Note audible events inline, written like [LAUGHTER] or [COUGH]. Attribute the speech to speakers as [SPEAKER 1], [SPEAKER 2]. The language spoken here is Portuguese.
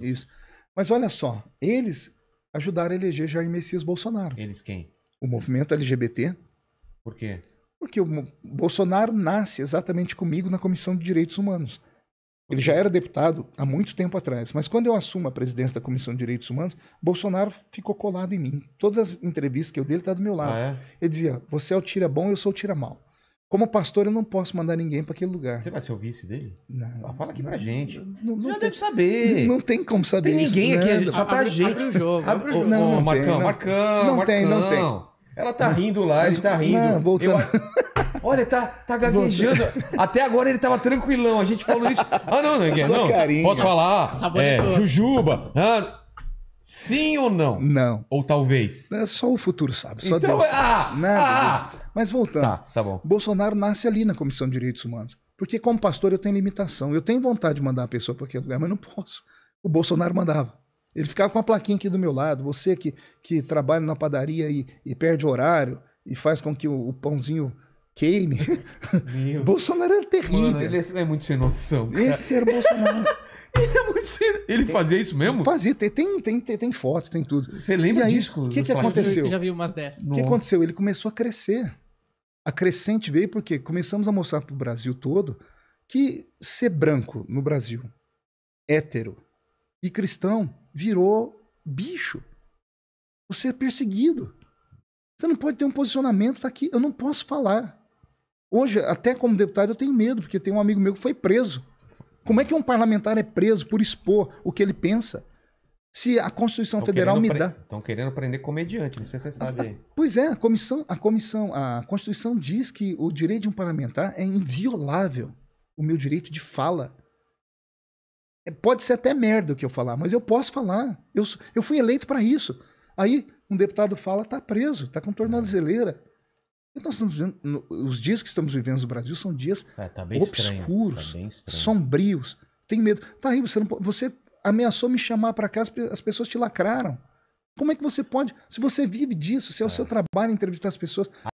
[SPEAKER 1] Isso. Mas olha só, eles ajudaram a eleger Jair Messias Bolsonaro. Eles quem? O movimento LGBT. Por quê? Porque o Bolsonaro nasce exatamente comigo na Comissão de Direitos Humanos. Ele já era deputado há muito tempo atrás, mas quando eu assumo a presidência da Comissão de Direitos Humanos, Bolsonaro ficou colado em mim. Todas as entrevistas que eu dei, ele está do meu lado. Ah, é? Ele dizia: Você é o tira bom, eu sou o tira mal. Como pastor, eu não posso mandar ninguém para aquele lugar. Você vai ser o vice dele? Não. fala aqui não, pra gente. Não, não já tem, deve saber. Não, não, tem como saber tem ninguém aqui, só tá gente. Abre o jogo. Abre o jogo. Não, não Marcão, tem, Marcão, não. Marcão. Não tem, não tem. Ela tá rindo lá, Mas, ele tá rindo. Não, voltando. Eu, [LAUGHS] olha, tá, tá gaguejando. Até agora ele tava tranquilão. A gente falou isso. Ah, não, não, não. não, não. Posso falar? É, jujuba. Ah, Sim ou não? Não. Ou talvez? É só o futuro sabe, só então, Deus. sabe. Ah, ah, ah. Mas voltando. Tá, tá bom. Bolsonaro nasce ali na Comissão de Direitos Humanos. Porque como pastor eu tenho limitação. Eu tenho vontade de mandar a pessoa para aquele lugar, mas não posso. O Bolsonaro mandava. Ele ficava com a plaquinha aqui do meu lado. Você que, que trabalha na padaria e, e perde horário e faz com que o, o pãozinho queime. [LAUGHS] Bolsonaro era terrível. Mano, é, ele é muito sem noção. Cara. Esse era o Bolsonaro. [LAUGHS] [LAUGHS] É Ele fazia isso mesmo? Fazia, tem, tem, tem, tem, foto, tem tudo. Você lembra aí, disso? O que, que aconteceu? Já vi umas dessas. O que aconteceu? Ele começou a crescer. A crescente veio porque começamos a mostrar para o Brasil todo que ser branco no Brasil, hétero e cristão virou bicho. Você é perseguido. Você não pode ter um posicionamento, tá aqui. Eu não posso falar. Hoje, até como deputado, eu tenho medo, porque tem um amigo meu que foi preso como é que um parlamentar é preso por expor o que ele pensa? Se a Constituição tão Federal me dá. Estão querendo prender comediante, não sei se você sabe ah, aí. Ah, pois é, a comissão, a comissão, a Constituição diz que o direito de um parlamentar é inviolável. O meu direito de fala. É, pode ser até merda o que eu falar, mas eu posso falar. Eu, eu fui eleito para isso. Aí um deputado fala, tá preso, tá com tornozeleira. Então, estamos no, os dias que estamos vivendo no Brasil são dias é, tá obscuros, tá sombrios. Tem medo. Tá aí, você, não, você ameaçou me chamar para cá, as pessoas te lacraram. Como é que você pode? Se você vive disso, se é o é. seu trabalho entrevistar as pessoas.